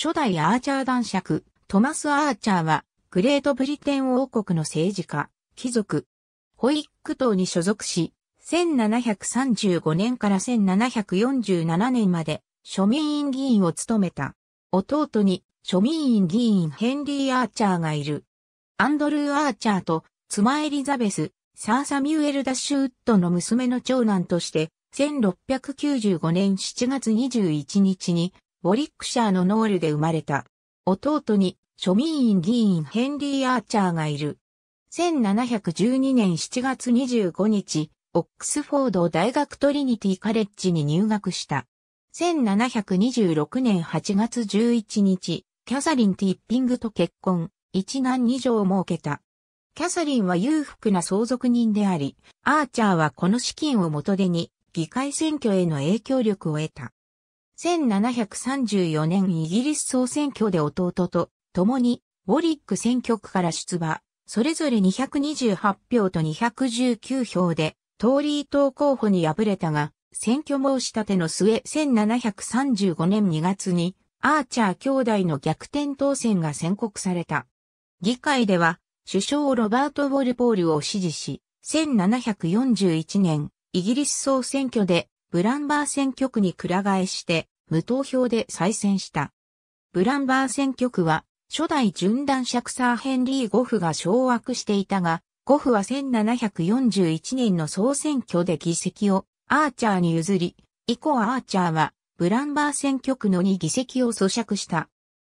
初代アーチャー男爵、トマス・アーチャーは、グレートブリテン王国の政治家、貴族、ホイック党に所属し、1735年から1747年まで庶民院議員を務めた。弟に庶民院議員ヘンリー・アーチャーがいる。アンドルー・アーチャーと妻エリザベス、サー・サミュエル・ダッシュウッドの娘の長男として、1695年7月21日にウォリックシャーのノールで生まれた。弟に庶民院議員ヘンリー・アーチャーがいる。1712年7月25日、オックスフォード大学トリニティカレッジに入学した。1726年8月11日、キャサリン・ティッピングと結婚、一男二女を設けた。キャサリンは裕福な相続人であり、アーチャーはこの資金を元手に議会選挙への影響力を得た。1734年イギリス総選挙で弟と共に、ウォリック選挙区から出馬、それぞれ228票と219票で、トーリー党候補に敗れたが、選挙申し立ての末1735年2月に、アーチャー兄弟の逆転当選が宣告された。議会では、首相ロバート・ウォルポールを支持し、1741年、イギリス総選挙でブランバー選挙区に倶替えして、無投票で再選した。ブランバー選挙区は、初代シャクサーヘンリー・ゴフが掌握していたが、ゴフは1741年の総選挙で議席をアーチャーに譲り、以降アーチャーはブランバー選挙区の2議席を咀嚼した。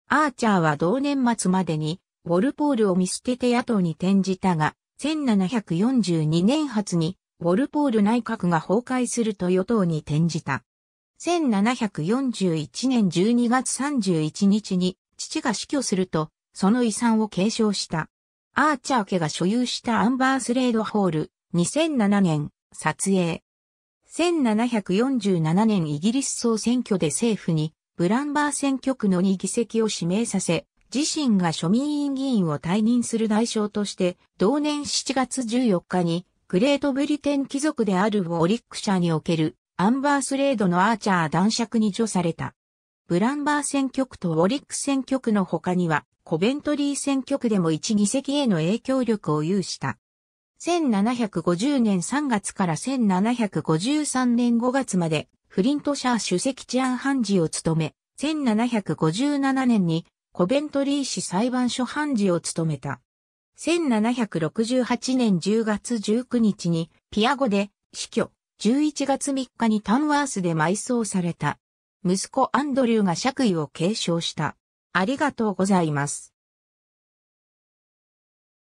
アーチャーは同年末までに、ウォルポールを見捨てて野党に転じたが、1742年初に、ウォルポール内閣が崩壊すると与党に転じた。1741年12月31日に父が死去すると、その遺産を継承した。アーチャー家が所有したアンバースレードホール、2007年、撮影。1747年イギリス総選挙で政府に、ブランバー選挙区の2議席を指名させ、自身が庶民委員議員を退任する代償として、同年7月14日に、グレートブリテン貴族であるウォリック社におけるアンバースレードのアーチャー男爵に除された。ブランバー選挙区とウォリック選挙区の他には、コベントリー選挙区でも1議席への影響力を有した。1750年3月から1753年5月まで、フリントシャー主席治安判事を務め、1757年にコベントリー市裁判所判事を務めた。1768年10月19日にピアゴで死去。11月3日にタンワースで埋葬された。息子アンドリューが爵位を継承した。ありがとうございます。